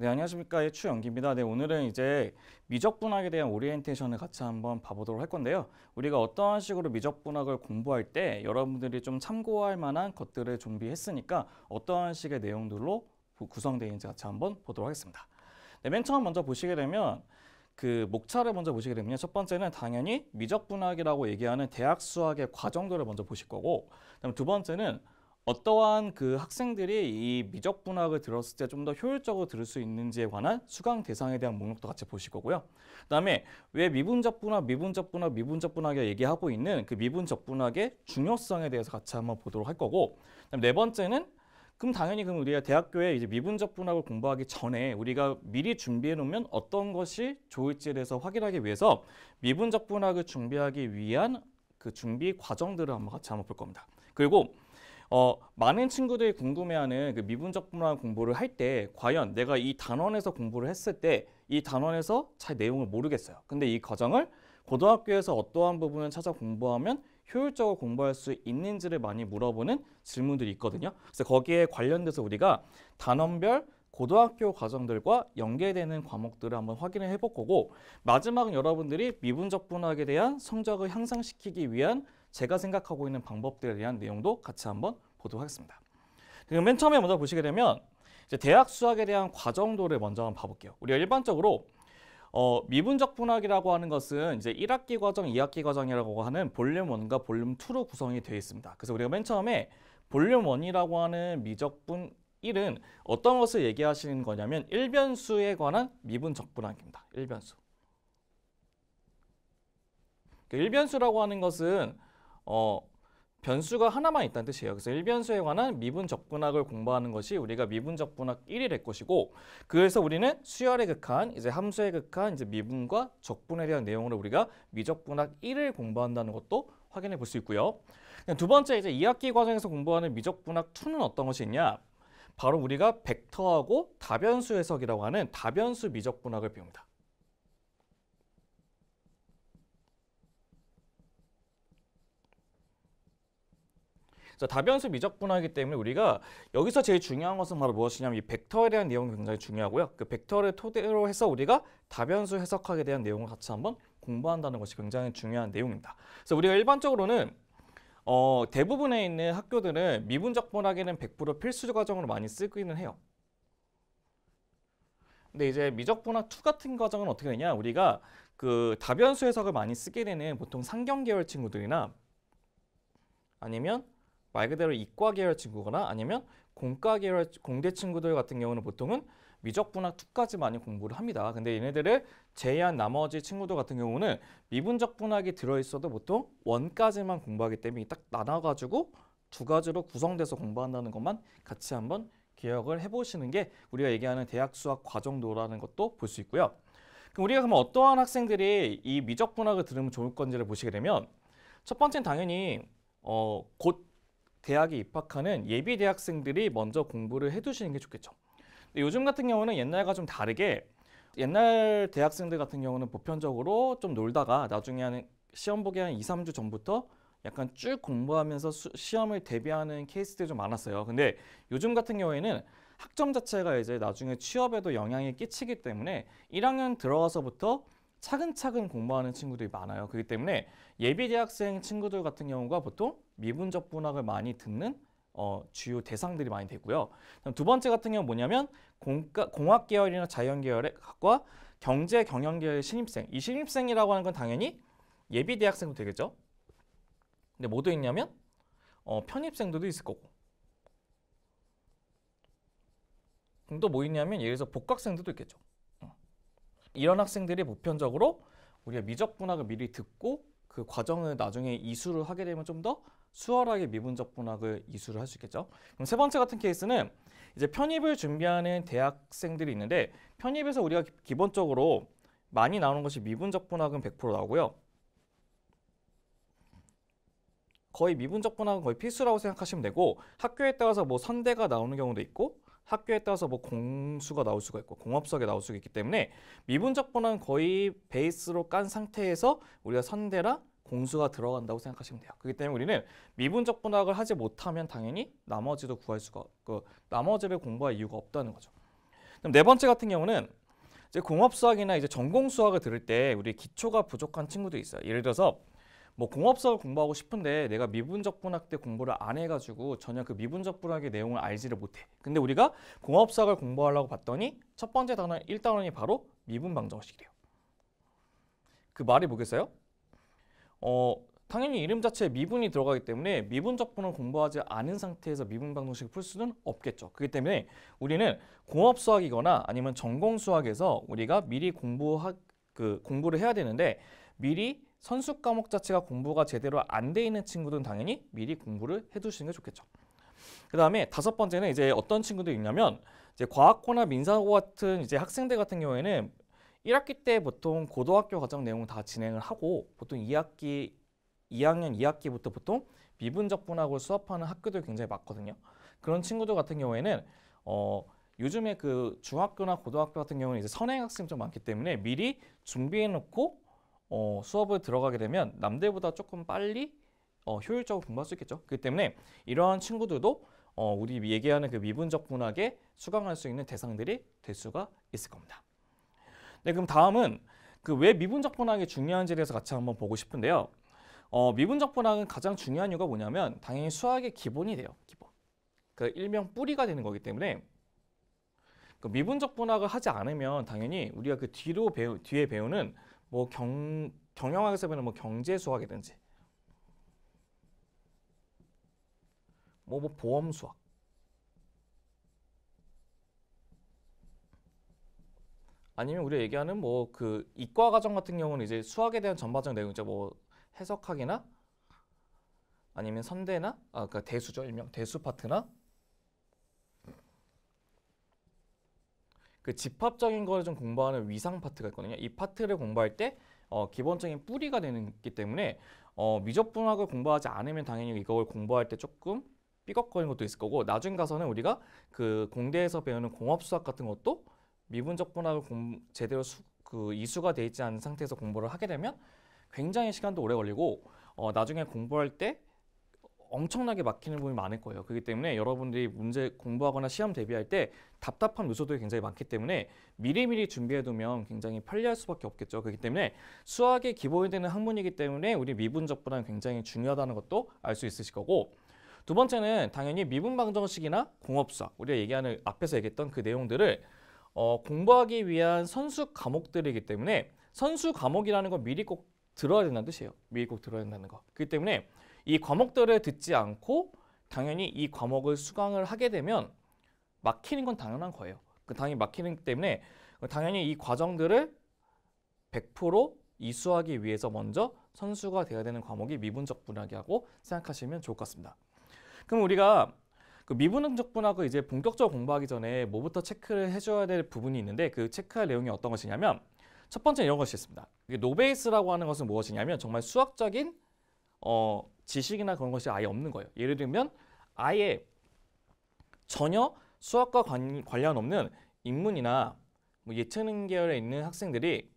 네, 안녕하십니까. 예, 추영기입니다. 네, 오늘은 이제 미적분학에 대한 오리엔테이션을 같이 한번 봐보도록 할 건데요. 우리가 어떠한 식으로 미적분학을 공부할 때 여러분들이 좀 참고할 만한 것들을 준비했으니까 어떠한 식의 내용들로 구성되어 있는지 같이 한번 보도록 하겠습니다. 네, 맨 처음 먼저 보시게 되면 그 목차를 먼저 보시게 되면 첫 번째는 당연히 미적분학이라고 얘기하는 대학 수학의 과정들을 먼저 보실 거고 그다음두 번째는 어떠한 그 학생들이 이 미적 분학을 들었을 때 좀 더 효율적으로 들을 수 있는지에 관한 수강 대상에 대한 목록도 같이 보실 거고요. 그다음에 왜 미분적 분학, 미분적 분학, 미분적 분학이 얘기하고 있는 그 미분적 분학의 중요성에 대해서 같이 한번 보도록 할 거고. 그다음 네 번째는 그럼 당연히 그럼 우리가 대학교에 이제 미분적 분학을 공부하기 전에 우리가 미리 준비해 놓으면 어떤 것이 좋을지에 대해서 확인하기 위해서 미분적 분학을 준비하기 위한 그 준비 과정들을 한번 같이 한번 볼 겁니다. 그리고 어, 많은 친구들이 궁금해하는 그 미분적분할 공부를 할 때 과연 내가 이 단원에서 공부를 했을 때 이 단원에서 잘 내용을 모르겠어요. 근데 이 과정을 고등학교에서 어떠한 부분을 찾아 공부하면 효율적으로 공부할 수 있는지를 많이 물어보는 질문들이 있거든요. 그래서 거기에 관련돼서 우리가 단원별 고등학교 과정들과 연계되는 과목들을 한번 확인을 해볼 거고 마지막은 여러분들이 미분적분학에 대한 성적을 향상시키기 위한 제가 생각하고 있는 방법들에 대한 내용도 같이 한번 보도록 하겠습니다. 그럼 맨 처음에 먼저 보시게 되면 이제 대학 수학에 대한 과정도를 먼저 한번 봐볼게요. 우리가 일반적으로 어, 미분적 분학이라고 하는 것은 이제 1학기 과정, 2학기 과정이라고 하는 볼륨 1과 볼륨 2로 구성이 되어 있습니다. 그래서 우리가 맨 처음에 볼륨 1이라고 하는 미적분 1은 어떤 것을 얘기하시는 거냐면 일변수에 관한 미분적 분학입니다. 일변수. 그러니까 일변수라고 하는 것은 어, 변수가 하나만 있다는 뜻이에요. 그래서 일변수에 관한 미분 적분학을 공부하는 것이 우리가 미분 적분학 1이 될 것이고 그래서 우리는 수열의 극한, 이제 함수의 극한, 이제 미분과 적분에 대한 내용으로 우리가 미적분학 1을 공부한다는 것도 확인해 볼 수 있고요. 두 번째 이제 2학기 과정에서 공부하는 미적분학 2는 어떤 것이 있냐? 바로 우리가 벡터하고 다변수 해석이라고 하는 다변수 미적분학을 배웁니다. 자, 다변수 미적 분화이기 때문에 우리가 여기서 제일 중요한 것은 바로 무엇이냐면 이 벡터에 대한 내용이 굉장히 중요하고요. 그 벡터를 토대로 해서 우리가 다변수 해석하기에 대한 내용을 같이 한번 공부한다는 것이 굉장히 중요한 내용입니다. 그래서 우리가 일반적으로는 어, 대부분에 있는 학교들은 미분적 분화기는 100% 필수 과정으로 많이 쓰기는 해요. 근데 이제 미적 분화 2 같은 과정은 어떻게 되냐? 우리가 그 다변수 해석을 많이 쓰게 되는 보통 상경계열 친구들이나 아니면 말 그대로 이과 계열 친구거나 아니면 공과 계열 공대 친구들 같은 경우는 보통은 미적분학 2까지 많이 공부를 합니다. 근데 얘네들을 제외한 나머지 친구들 같은 경우는 미분적 분학이 들어있어도 보통 1까지만 공부하기 때문에 딱 나눠가지고 두 가지로 구성돼서 공부한다는 것만 같이 한번 기억을 해보시는 게 우리가 얘기하는 대학 수학 과정도라는 것도 볼 수 있고요. 그럼 우리가 그러면 어떠한 학생들이 이 미적분학을 들으면 좋을 건지를 보시게 되면 첫 번째는 당연히 어, 곧 대학에 입학하는 예비 대학생들이 먼저 공부를 해두시는 게 좋겠죠. 요즘 같은 경우는 옛날과 좀 다르게 옛날 대학생들 같은 경우는 보편적으로 좀 놀다가 나중에 하는 시험 보기 한 2, 3주 전부터 약간 쭉 공부하면서 수, 시험을 대비하는 케이스들이 좀 많았어요. 근데 요즘 같은 경우에는 학점 자체가 이제 나중에 취업에도 영향이 끼치기 때문에 1학년 들어가서부터 차근차근 공부하는 친구들이 많아요. 그렇기 때문에 예비 대학생 친구들 같은 경우가 보통 미분적 분학을 많이 듣는 어, 주요 대상들이 많이 되고요. 두 번째 같은 경우 뭐냐면 공과, 공학 계열이나 자연 계열의 학과 경제 경영 계열 신입생. 이 신입생이라고 하는 건 당연히 예비 대학생도 되겠죠. 근데 뭐도 있냐면 어, 편입생도도 있을 거고. 또 뭐 있냐면 예를 들어서 복학생들도 있겠죠. 이런 학생들이 보편적으로 우리가 미적분학을 미리 듣고 그 과정을 나중에 이수를 하게 되면 좀 더 수월하게 미분적 분학을 이수를 할 수 있겠죠. 그럼 세 번째 같은 케이스는 이제 편입을 준비하는 대학생들이 있는데 편입에서 우리가 기본적으로 많이 나오는 것이 미분적 분학은 100% 나오고요. 거의 미분적 분학은 거의 필수라고 생각하시면 되고 학교에 따라서 뭐 선대가 나오는 경우도 있고 학교에 따라서 뭐 공수가 나올 수가 있고 공업석에 나올 수가 있기 때문에 미분적 번호는 거의 베이스로 깐 상태에서 우리가 선대라 공수가 들어간다고 생각하시면 돼요. 그렇기 때문에 우리는 미분적 분학을 하지 못하면 당연히 나머지도 구할 수가 그 나머지를 공부할 이유가 없다는 거죠. 그럼 네 번째 같은 경우는 이제 공업 수학이나 이제 전공 수학을 들을 때 우리 기초가 부족한 친구도 있어요. 예를 들어서 뭐 공업서를 공부하고 싶은데 내가 미분적 분학 때 공부를 안 해가지고 전혀 그 미분적 분학의 내용을 알지를 못해. 근데 우리가 공업서를 공부하려고 봤더니 첫 번째 단원 1단원이 바로 미분방정식이래요. 그 말이 뭐겠어요? 어, 당연히 이름 자체에 미분이 들어가기 때문에 미분적분을 공부하지 않은 상태에서 미분방정식을 풀 수는 없겠죠. 그렇기 때문에 우리는 공업수학이거나 아니면 전공수학에서 우리가 미리 공부하, 그 공부를 해야 되는데 미리 선수 과목 자체가 공부가 제대로 안 돼 있는 친구들은 당연히 미리 공부를 해두시는 게 좋겠죠. 그 다음에 다섯 번째는 이제 어떤 친구들이 있냐면 이제 과학고나 민사고 같은 이제 학생들 같은 경우에는 1학기 때 보통 고등학교 과정 내용 다 진행을 하고 보통 2학기 2학년 2학기부터 보통 미분적 분학을 수업하는 학교들 굉장히 많거든요. 그런 친구들 같은 경우에는 어 요즘에 그 중학교나 고등학교 같은 경우는 이제 선행 학습좀 많기 때문에 미리 준비해 놓고 어, 수업을 들어가게 되면 남들보다 조금 빨리 어, 효율적으로 공부할 수 있겠죠. 그렇기 때문에 이러한 친구들도 어, 우리 얘기하는 그 미분적 문학에 수강할 수 있는 대상들이 될 수가 있을 겁니다. 네, 그럼 다음은 그 왜 미분적 문학이 중요한지에 대해서 같이 한번 보고 싶은데요. 어, 미분적 문학은 가장 중요한 이유가 뭐냐면 당연히 수학의 기본이 돼요. 기본. 그 일명 뿌리가 되는 거기 때문에 그 미분적 문학을 하지 않으면 당연히 우리가 그 뒤로 배우, 뒤에 배우는 뭐 경, 경영학에서 보면 뭐 경제수학이든지 뭐, 뭐 보험수학 아니면 우리가 얘기하는 뭐 그 이과 과정 같은 경우는 이제 수학에 대한 전반적 내용 이제 뭐 해석학이나 아니면 선대나 아까 그러니까 대수죠 일명 대수 파트나 그 집합적인 거를 좀 공부하는 위상 파트가 있거든요. 이 파트를 공부할 때 어, 기본적인 뿌리가 되기 는 때문에 어, 미적분학을 공부하지 않으면 당연히 이걸 공부할 때 조금 삐걱거리는 것도 있을 거고 나중 가서는 우리가 그 공대에서 배우는 공업수학 같은 것도 미분적분학을 공, 제대로 수, 그 이수가 돼 있지 않은 상태에서 공부를 하게 되면 굉장히 시간도 오래 걸리고 어, 나중에 공부할 때 엄청나게 막히는 부분이 많을 거예요. 그렇기 때문에 여러분들이 문제 공부하거나 시험 대비할 때 답답한 요소들이 굉장히 많기 때문에 미리미리 준비해두면 굉장히 편리할 수밖에 없겠죠. 그렇기 때문에 수학의 기본이 되는 학문이기 때문에 우리 미분적분한 굉장히 중요하다는 것도 알 수 있으실 거고 두 번째는 당연히 미분방정식이나 공업수학 우리가 얘기하는 앞에서 얘기했던 그 내용들을 어, 공부하기 위한 선수 과목들이기 때문에 선수 과목이라는 건 미리 꼭 들어야 된다는 뜻이에요. 미리 꼭 들어야 된다는 거. 그렇기 때문에 이 과목들을 듣지 않고 당연히 이 과목을 수강을 하게 되면 막히는 건 당연한 거예요. 그 당연히 막히는 때문에 당연히 이 과정들을 100% 이수하기 위해서 먼저 선수가 돼야 되는 과목이 미분적 분학이라고 생각하시면 좋을 것 같습니다. 그럼 우리가 그 미분적 분학을 이제 본격적으로 공부하기 전에 뭐부터 체크를 해줘야 될 부분이 있는데 그 체크할 내용이 어떤 것이냐면 첫 번째 는 이런 것이 있습니다. 노베이스라고 하는 것은 무엇이냐면 정말 수학적인 어, 지식이나 그런 것이 아예 없는 거예요. 예를 들면 아예 전혀 수학과 관, 련 없는 인문이나 뭐 예체능 계열에 있는 학생들이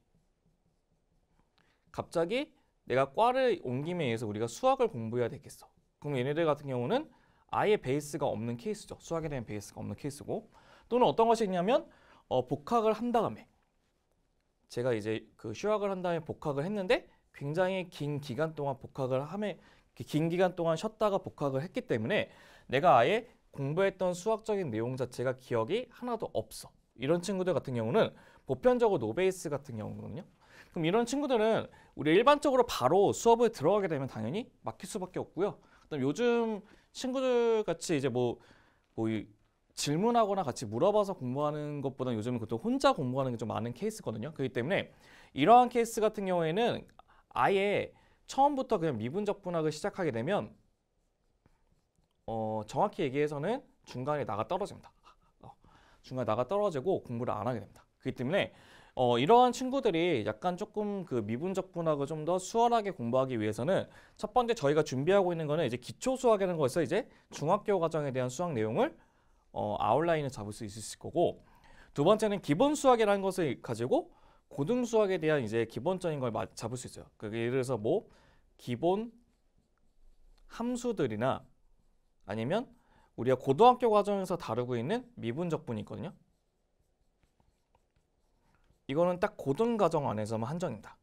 갑자기 내가 과를 옮김에 의해서 우리가 수학을 공부해야 되겠어. 그럼 얘네들 같은 경우는 아예 베이스가 없는 케이스죠. 수학에 대한 베이스가 없는 케이스고 또는 어떤 것이 있냐면 어, 복학을 한 다음에 제가 이제 그 휴학을 한 다음에 복학을 했는데 굉장히 긴 기간 동안 복학을 함에 긴 기간 동안 쉬었다가 복학을 했기 때문에 내가 아예 공부했던 수학적인 내용 자체가 기억이 하나도 없어. 이런 친구들 같은 경우는 보편적으로 노베이스 같은 경우거든요. 그럼 이런 친구들은 우리 일반적으로 바로 수업을 들어가게 되면 당연히 막힐 수밖에 없고요. 그다음 요즘 친구들 같이 이제 뭐, 뭐 질문하거나 같이 물어봐서 공부하는 것보다 요즘은 보통 혼자 공부하는 게 좀 많은 케이스거든요. 그렇기 때문에 이러한 케이스 같은 경우에는 아예 처음부터 그냥 미분적 분학을 시작하게 되면 어, 정확히 얘기해서는 중간에 나가 떨어집니다. 어, 중간에 나가 떨어지고 공부를 안 하게 됩니다. 그렇기 때문에 어, 이러한 친구들이 약간 조금 그 미분적 분학을 좀 더 수월하게 공부하기 위해서는 첫 번째 저희가 준비하고 있는 거는 이제 기초 수학이라는 거에서 이제 중학교 과정에 대한 수학 내용을 어, 아웃라인을 잡을 수 있을 거고 두 번째는 기본 수학이라는 것을 가지고 고등 수학에 대한 이제 기본적인 걸 잡을 수 있어요. 그게 그러니까 예를 들어서 뭐 기본 함수들이나 아니면 우리가 고등학교 과정에서 다루고 있는 미분적분이 있거든요. 이거는 딱 고등 과정 안에서만 한정입니다.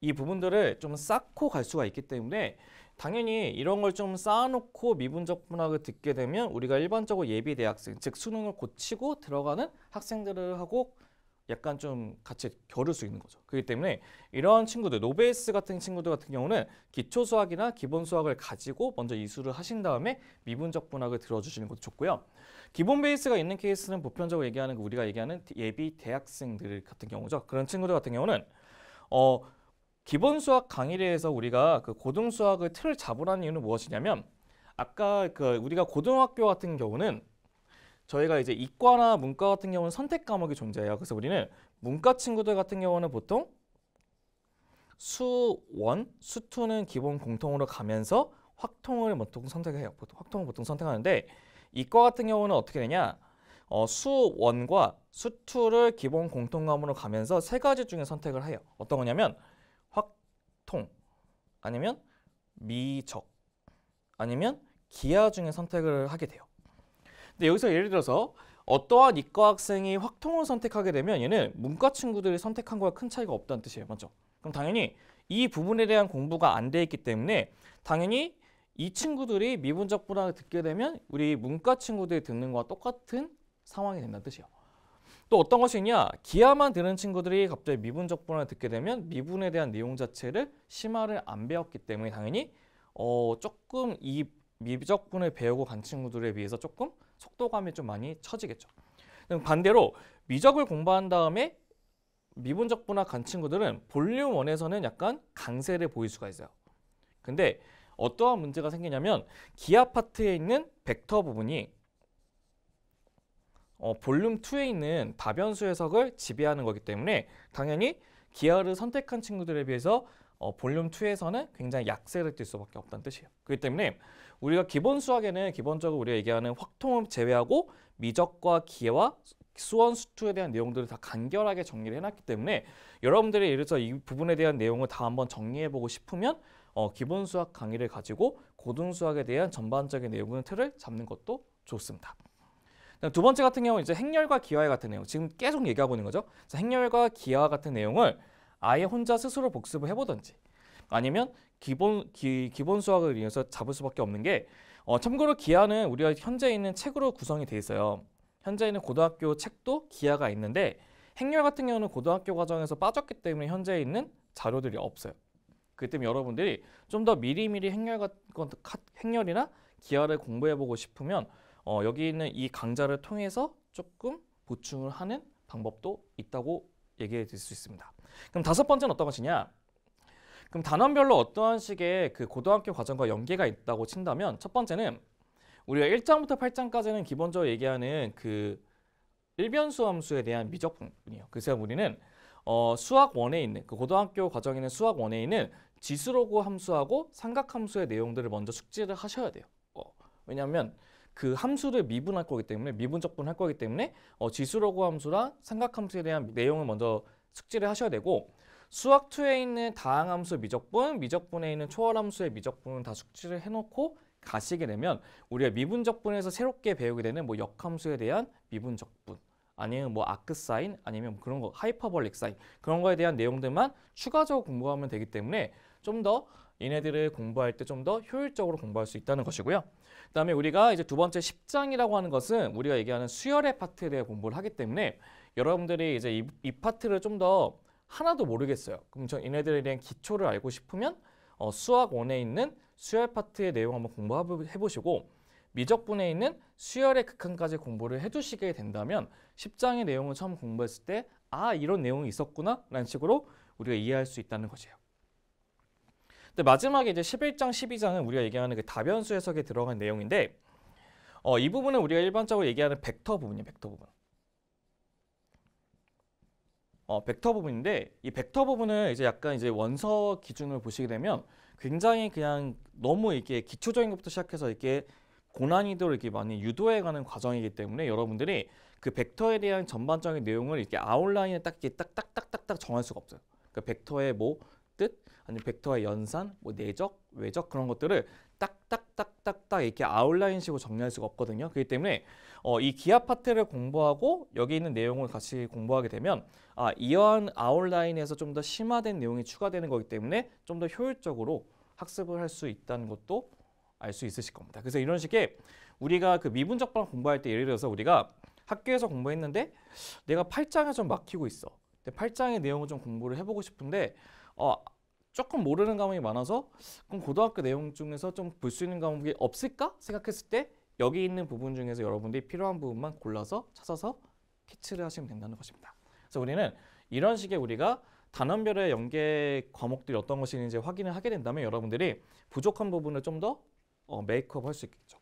이 부분들을 좀 쌓고 갈 수가 있기 때문에 당연히 이런 걸 좀 쌓아놓고 미분적분학을 듣게 되면 우리가 일반적으로 예비 대학생, 즉 수능을 고치고 들어가는 학생들하고 을 약간 좀 같이 겨룰 수 있는 거죠. 그렇기 때문에 이러한 친구들, 노베이스 같은 친구들 같은 경우는 기초 수학이나 기본 수학을 가지고 먼저 이수를 하신 다음에 미분적 분학을 들어주시는 것도 좋고요. 기본 베이스가 있는 케이스는 보편적으로 얘기하는 그 우리가 얘기하는 예비 대학생들 같은 경우죠. 그런 친구들 같은 경우는 어 기본 수학 강의에서 우리가 그 고등 수학을 틀을 잡으라는 이유는 무엇이냐면 아까 그 우리가 고등학교 같은 경우는 저희가 이제 이과나 문과 같은 경우는 선택 과목이 존재해요. 그래서 우리는 문과 친구들 같은 경우는 보통 수원, 수투는 기본 공통으로 가면서 확통을 보통 선택해요. 보통 확통을 보통 선택하는데 이과 같은 경우는 어떻게 되냐? 어, 수원과 수투를 기본 공통 과목으로 가면서 세 가지 중에 선택을 해요. 어떤 거냐면 확통 아니면 미적 아니면 기하 중에 선택을 하게 돼요. 근데 여기서 예를 들어서 어떠한 이과 학생이 확통을 선택하게 되면 얘는 문과 친구들이 선택한 거와 큰 차이가 없다는 뜻이에요. 맞죠? 그럼 당연히 이 부분에 대한 공부가 안 돼 있기 때문에 당연히 이 친구들이 미분적 불안을 듣게 되면 우리 문과 친구들이 듣는 거와 똑같은 상황이 된다는 뜻이에요. 또 어떤 것이 있냐 기하만 들은 친구들이 갑자기 미분적 불안을 듣게 되면 미분에 대한 내용 자체를 심화를 안 배웠기 때문에 당연히 어, 조금 이 미적분을 배우고 간 친구들에 비해서 조금 속도감이 좀 많이 처지겠죠. 반대로 미적을 공부한 다음에 미분적분화 간 친구들은 볼륨 원에서는 약간 강세를 보일 수가 있어요. 근데 어떠한 문제가 생기냐면 기압 파트에 있는 벡터 부분이 어, 볼륨 2에 있는 다변수 해석을 지배하는 거기 때문에 당연히 기하를 선택한 친구들에 비해서 어, 볼륨 2에서는 굉장히 약세를 띨 수밖에 없다는 뜻이에요. 그렇기 때문에 우리가 기본 수학에는 기본적으로 우리가 얘기하는 확통을 제외하고 미적과 기와 수원 수투에 대한 내용들을 다 간결하게 정리를 해놨기 때문에 여러분들이 예를 들어이 부분에 대한 내용을 다 한번 정리해보고 싶으면 어, 기본 수학 강의를 가지고 고등 수학에 대한 전반적인 내용의 틀을 잡는 것도 좋습니다. 두 번째 같은 경우 이제 행렬과 기하 같은 내용 지금 계속 얘기하고 있는 거죠. 행렬과 기하 같은 내용을 아예 혼자 스스로 복습을 해보던지 아니면 기본 기, 본 수학을 이용해서 잡을 수밖에 없는 게 어, 참고로 기아는 우리가 현재 있는 책으로 구성이 돼 있어요. 현재 있는 고등학교 책도 기아가 있는데 행렬 같은 경우는 고등학교 과정에서 빠졌기 때문에 현재 있는 자료들이 없어요. 그 때문에 여러분들이 좀 더 미리미리 행렬 같 행렬이나 기아를 공부해보고 싶으면 어, 여기 있는 이 강좌를 통해서 조금 보충을 하는 방법도 있다고 얘기해 드릴 수 있습니다. 그럼 다섯 번째는 어떤 것이냐? 그럼 단원별로 어떠한 식의 그 고등학교 과정과 연계가 있다고 친다면 첫 번째는 우리가 1장부터 8장까지는 기본적으로 얘기하는 그 일변수 함수에 대한 미적분이에요. 그래서 우리는 어, 수학원에 있는 그 고등학교 과정에 있는 수학원에 있는 지수로그 함수하고 삼각함수의 내용들을 먼저 숙지를 하셔야 돼요. 어, 왜냐하면 그 함수를 미분할 거기 때문에 미분적분할 거기 때문에 어, 지수로그 함수랑 삼각함수에 대한 내용을 먼저 숙지를 하셔야 되고 수학 2에 있는 다항함수 미적분, 미적분에 있는 초월함수의 미적분은 다 숙지를 해놓고 가시게 되면 우리가 미분적분에서 새롭게 배우게 되는 뭐 역함수에 대한 미분적분 아니면 뭐 아크 사인 아니면 그런 거 하이퍼볼릭 사인 그런 거에 대한 내용들만 추가적으로 공부하면 되기 때문에 좀 더 얘네들을 공부할 때 좀 더 효율적으로 공부할 수 있다는 것이고요. 그다음에 우리가 이제 두 번째 1 0장이라고 하는 것은 우리가 얘기하는 수열의 파트에 대해 공부를 하기 때문에 여러분들이 이제 이, 이 파트를 좀 더 하나도 모르겠어요. 그럼 저 얘네들에 대한 기초를 알고 싶으면 어, 수학 원에 있는 수열 파트의 내용 한번 공부해보시고 미적분에 있는 수열의 극한까지 공부를 해두시게 된다면 10장의 내용을 처음 공부했을 때 아 이런 내용이 있었구나 라는 식으로 우리가 이해할 수 있다는 거죠. 근데 마지막에 이제 11장, 12장은 우리가 얘기하는 그 다변수 해석에 들어간 내용인데 어, 이 부분은 우리가 일반적으로 얘기하는 벡터 부분이에요. 벡터 부분. 어, 벡터 부분인데 이 벡터 부분을 이제 약간 이제 원서 기준으로 보시게 되면 굉장히 그냥 너무 이게 렇 기초적인 것부터 시작해서 이게 렇 고난이도를 이렇게 많이 유도해가는 과정이기 때문에 여러분들이 그 벡터에 대한 전반적인 내용을 이렇게 아웃라인에 딱 이렇게 딱딱 딱 딱 딱 정할 수가 없어요. 그 벡터의 뭐 뜻, 아니면 벡터의 연산, 뭐 내적, 외적 그런 것들을 딱딱딱딱딱 이렇게 아웃라인식으로 정리할 수가 없거든요. 그렇기 때문에 어, 이 기하 파트를 공부하고 여기 있는 내용을 같이 공부하게 되면 아, 이러한 아웃라인에서 좀 더 심화된 내용이 추가되는 거기 때문에 좀 더 효율적으로 학습을 할 수 있다는 것도 알 수 있으실 겁니다. 그래서 이런 식의 우리가 그미분적반 공부할 때 예를 들어서 우리가 학교에서 공부했는데 내가 8장에 좀 막히고 있어. 8장의 내용을 좀 공부를 해보고 싶은데 어, 조금 모르는 과목이 많아서 그럼 고등학교 내용 중에서 좀 볼 수 있는 과목이 없을까 생각했을 때 여기 있는 부분 중에서 여러분들이 필요한 부분만 골라서 찾아서 캐치를 하시면 된다는 것입니다. 그래서 우리는 이런 식의 우리가 단원별의 연계 과목들이 어떤 것이 있는지 확인을 하게 된다면 여러분들이 부족한 부분을 좀더 어, 메이크업 할 수 있겠죠.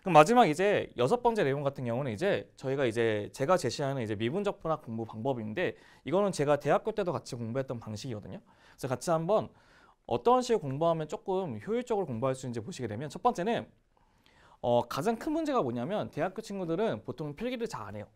그럼 마지막 이제 여섯 번째 내용 같은 경우는 이제 저희가 이제 제가 제시하는 이제 미분적 분학 공부 방법인데 이거는 제가 대학교 때도 같이 공부했던 방식이거든요. 그래서 같이 한번 어떤 식으로 공부하면 조금 효율적으로 공부할 수 있는지 보시게 되면 첫 번째는 어, 가장 큰 문제가 뭐냐면 대학교 친구들은 보통 필기를 잘 안 해요.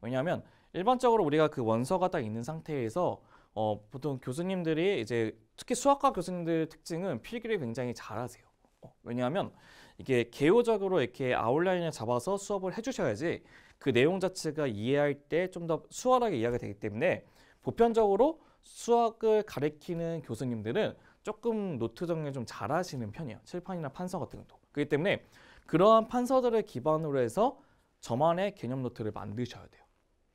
왜냐하면 일반적으로 우리가 그 원서가 딱 있는 상태에서 어, 보통 교수님들이 이제 특히 수학과 교수님들 특징은 필기를 굉장히 잘하세요. 어, 왜냐하면 이게 개요적으로 이렇게 아웃라인을 잡아서 수업을 해주셔야지 그 내용 자체가 이해할 때 좀 더 수월하게 이해가 되기 때문에 보편적으로 수학을 가르키는 교수님들은 조금 노트 정리 좀 잘하시는 편이에요. 칠판이나 판서 같은 것도. 그렇기 때문에 그러한 판서들을 기반으로 해서 저만의 개념 노트를 만드셔야 돼요.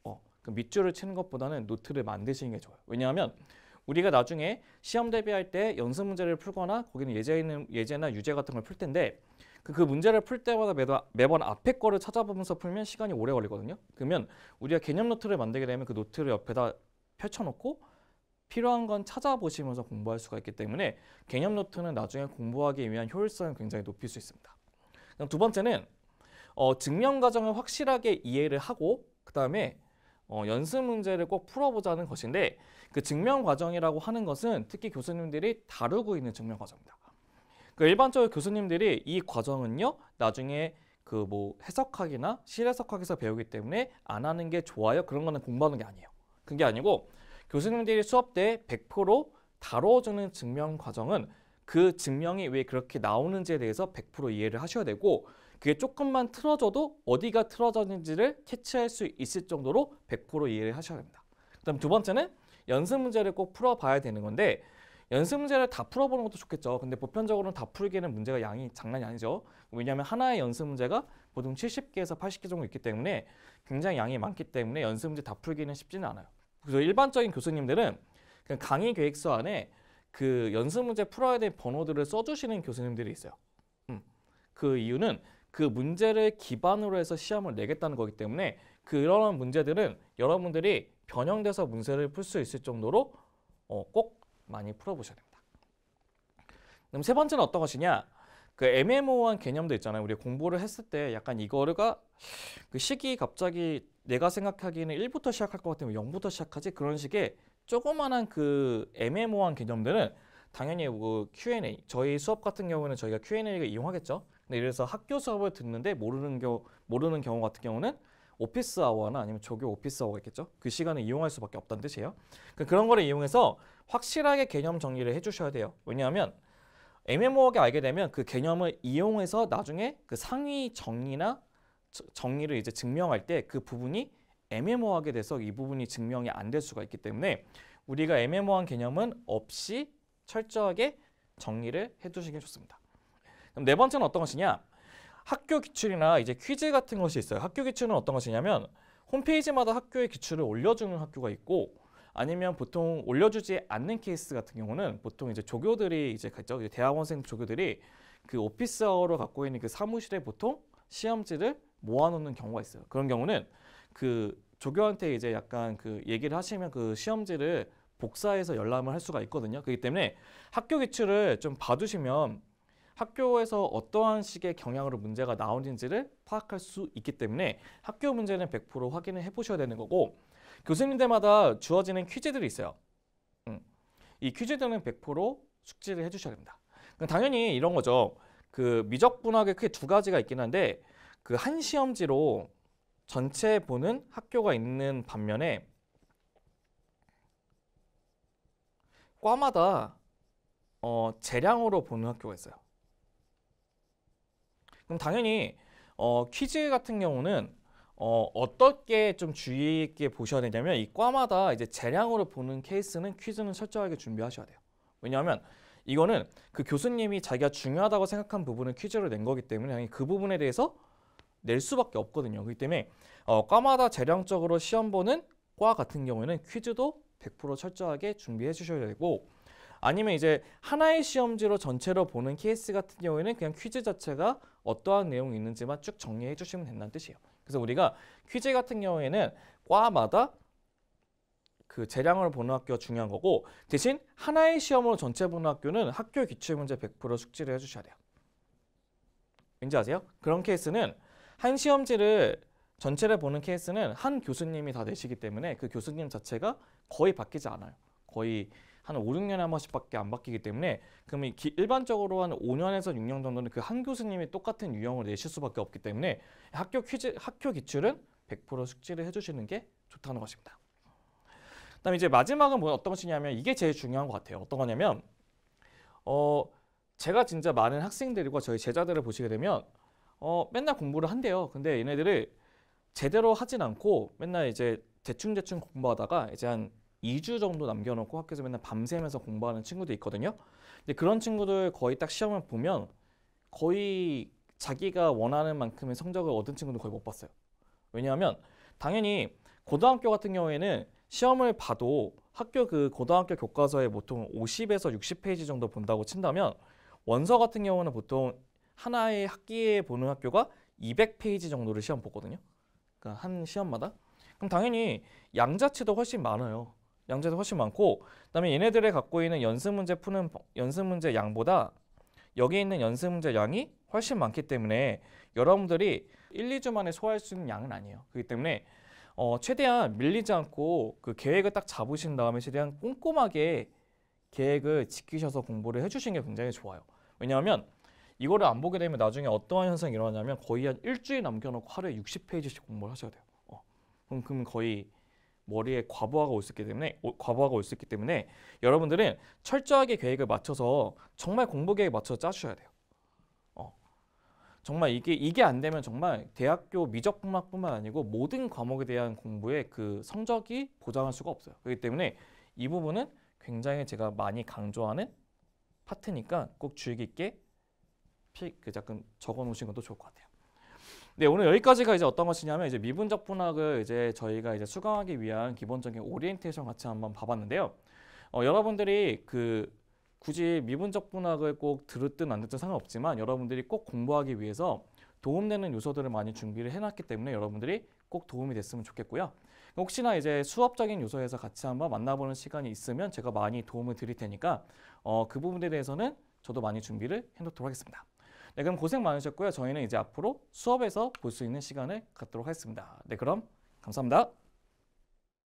어, 그 밑줄을 치는 것보다는 노트를 만드시는 게 좋아요. 왜냐하면 우리가 나중에 시험 대비할 때 연습 문제를 풀거나 거기는 예제 있는 예제나 유제 같은 걸 풀 텐데 그, 그 문제를 풀 때마다 매다, 매번 앞에 거를 찾아보면서 풀면 시간이 오래 걸리거든요. 그러면 우리가 개념 노트를 만들게 되면 그 노트를 옆에다 펼쳐놓고 필요한 건 찾아보시면서 공부할 수가 있기 때문에 개념 노트는 나중에 공부하기 위한 효율성을 굉장히 높일 수 있습니다. 그럼 두 번째는 어, 증명 과정을 확실하게 이해를 하고 그 다음에 어, 연습 문제를 꼭 풀어보자는 것인데 그 증명 과정이라고 하는 것은 특히 교수님들이 다루고 있는 증명 과정입니다. 그러니까 일반적으로 교수님들이 이 과정은요 나중에 그 뭐 해석학이나 실해석학에서 배우기 때문에 안 하는 게 좋아요 그런 거는 공부하는 게 아니에요. 그게 아니고 교수님들이 수업 때 100% 다뤄주는 증명 과정은 그 증명이 왜 그렇게 나오는지에 대해서 100% 이해를 하셔야 되고 그게 조금만 틀어져도 어디가 틀어졌는지를 캐치할 수 있을 정도로 100% 이해를 하셔야 됩니다. 그다음 두 번째는 연습 문제를 꼭 풀어봐야 되는 건데 연습 문제를 다 풀어보는 것도 좋겠죠. 근데 보편적으로는 다 풀기에는 문제가 양이 장난이 아니죠. 왜냐하면 하나의 연습 문제가 보통 70개에서 80개 정도 있기 때문에 굉장히 양이 많기 때문에 연습 문제 다 풀기는 쉽지는 않아요. 그래서 일반적인 교수님들은 그냥 강의 계획서 안에 그 연습 문제 풀어야 될 번호들을 써주시는 교수님들이 있어요. 음. 그 이유는 그 문제를 기반으로 해서 시험을 내겠다는 거기 때문에 그런 문제들은 여러분들이 변형돼서 문제를 풀 수 있을 정도로 어, 꼭 많이 풀어보셔야 됩니다. 그럼 세 번째는 어떤 것이냐? 그 애매모호한 개념도 있잖아요. 우리 공부를 했을 때 약간 이거가 그 시기 갑자기 내가 생각하기에는 1부터 시작할 것 같으면 0부터 시작하지 그런 식의 조그만한 그 애매모호한 개념들은 당연히 뭐 Q&A 저희 수업 같은 경우는 저희가 Q&A가 이용하겠죠. 근데 이래서 학교 수업을 듣는데 모르는 경우 모르는 경우 같은 경우는 오피스 아워나 아니면 조교 오피스 아워가 있겠죠. 그 시간을 이용할 수밖에 없다는 뜻이에요. 그러니까 그런 거를 이용해서 확실하게 개념 정리를 해주셔야 돼요. 왜냐하면 애매모호하게 알게 되면 그 개념을 이용해서 나중에 그 상위 정리나 정리를 이제 증명할 때 그 부분이 애매모호하게 돼서 이 부분이 증명이 안 될 수가 있기 때문에 우리가 애매모호한 개념은 없이 철저하게 정리를 해두시는 게 좋습니다. 그럼 네 번째는 어떤 것이냐? 학교 기출이나 이제 퀴즈 같은 것이 있어요. 학교 기출은 어떤 것이냐면 홈페이지마다 학교의 기출을 올려주는 학교가 있고 아니면 보통 올려주지 않는 케이스 같은 경우는 보통 이제 조교들이 이제 갔죠. 이제 대학원생 조교들이 그 오피스아워로 갖고 있는 그 사무실에 보통 시험지를 모아놓는 경우가 있어요. 그런 경우는 그 조교한테 이제 약간 그 얘기를 하시면 그 시험지를 복사해서 열람을 할 수가 있거든요. 그렇기 때문에 학교 기출을 좀 봐주시면 학교에서 어떠한 식의 경향으로 문제가 나오는지를 파악할 수 있기 때문에 학교 문제는 100% 확인을 해보셔야 되는 거고 교수님들마다 주어지는 퀴즈들이 있어요. 음, 이 퀴즈들은 100% 숙지를 해주셔야 됩니다. 당연히 이런 거죠. 그 미적분학에 크게 두 가지가 있긴 한데 그 한 시험지로 전체 보는 학교가 있는 반면에 과마다 어, 재량으로 보는 학교가 있어요. 그럼 당연히 어, 퀴즈 같은 경우는 어, 어떻게 좀 주의 있게 보셔야 되냐면 이 과마다 이제 재량으로 보는 케이스는 퀴즈는 철저하게 준비하셔야 돼요. 왜냐하면 이거는 그 교수님이 자기가 중요하다고 생각한 부분을 퀴즈로 낸 거기 때문에 그 부분에 대해서 낼 수밖에 없거든요. 그렇기 때문에 어, 과마다 재량적으로 시험 보는 과 같은 경우에는 퀴즈도 100% 철저하게 준비해 주셔야 되고 아니면 이제 하나의 시험지로 전체로 보는 케이스 같은 경우에는 그냥 퀴즈 자체가 어떠한 내용이 있는지만 쭉 정리해 주시면 된다는 뜻이에요. 그래서 우리가 퀴즈 같은 경우에는 과마다 그 재량을 보는 학교가 중요한 거고 대신 하나의 시험으로 전체 보는 학교는 학교 기출문제 100% 숙지를 해주셔야 돼요. 왠지 아세요? 그런 케이스는 한 시험지를 전체를 보는 케이스는 한 교수님이 다되시기 때문에 그 교수님 자체가 거의 바뀌지 않아요. 거의 한 5, 6년에 한 번씩밖에 안 바뀌기 때문에 그러면 일반적으로 한 5년에서 6년 정도는 그 한 교수님이 똑같은 유형을 내실 수밖에 없기 때문에 학교 퀴즈, 학교 기출은 100% 숙지를 해주시는 게 좋다는 것입니다. 그다음 이제 마지막은 뭐 어떤 것이냐면 이게 제일 중요한 것 같아요. 어떤 거냐면 어 제가 진짜 많은 학생들과 저희 제자들을 보시게 되면 어 맨날 공부를 한대요. 근데 얘네들을 제대로 하진 않고 맨날 이제 대충대충 공부하다가 이제 한 2주 정도 남겨놓고 학교에서 맨날 밤새면서 공부하는 친구도 있거든요. 근데 그런 친구들 거의 딱 시험을 보면 거의 자기가 원하는 만큼의 성적을 얻은 친구도 거의 못 봤어요. 왜냐하면 당연히 고등학교 같은 경우에는 시험을 봐도 학교 그 고등학교 교과서에 보통 50에서 60페이지 정도 본다고 친다면 원서 같은 경우는 보통 하나의 학기에 보는 학교가 200페이지 정도를 시험 보거든요. 그러니까 한 시험마다. 그럼 당연히 양자체도 훨씬 많아요. 양자도 훨씬 많고 그다음에 얘네들의 갖고 있는 연습 문제 푸는 연습 문제 양보다 여기 있는 연습 문제 양이 훨씬 많기 때문에 여러분들이 1, 2주 만에 소화할 수 있는 양은 아니에요. 그렇기 때문에 어, 최대한 밀리지 않고 그 계획을 딱 잡으신 다음에 최대한 꼼꼼하게 계획을 지키셔서 공부를 해주시는 게 굉장히 좋아요. 왜냐하면 이거를 안 보게 되면 나중에 어떠한 현상이 일어나냐면 거의 한 일주일 남겨놓고 하루에 60페이지씩 공부를 하셔야 돼요. 어. 그럼, 그럼 거의 머리에 과부하가 올 수 있기 때문에 과부하가 올 수 있기 때문에 여러분들은 철저하게 계획을 맞춰서 정말 공부 계획 맞춰 짜셔야 돼요. 어. 정말 이게 이게 안 되면 정말 대학교 미적분만뿐만 아니고 모든 과목에 대한 공부의 그 성적이 보장할 수가 없어요. 그렇기 때문에 이 부분은 굉장히 제가 많이 강조하는 파트니까 꼭 주의 깊게 그 약간 적어 놓으신 것도 좋을 것 같아요. 네, 오늘 여기까지가 이제 어떤 것이냐면 이제 미분적 분학을 이제 저희가 이제 수강하기 위한 기본적인 오리엔테이션 같이 한번 봐봤는데요. 어, 여러분들이 그 굳이 미분적 분학을 꼭 들었든 안 들었든 상관없지만 여러분들이 꼭 공부하기 위해서 도움되는 요소들을 많이 준비를 해놨기 때문에 여러분들이 꼭 도움이 됐으면 좋겠고요. 혹시나 이제 수업적인 요소에서 같이 한번 만나보는 시간이 있으면 제가 많이 도움을 드릴 테니까 어, 그 부분에 대해서는 저도 많이 준비를 해놓도록 하겠습니다. 네, 그럼 고생 많으셨고요. 저희는 이제 앞으로 수업에서 볼 수 있는 시간을 갖도록 하겠습니다. 네, 그럼 감사합니다.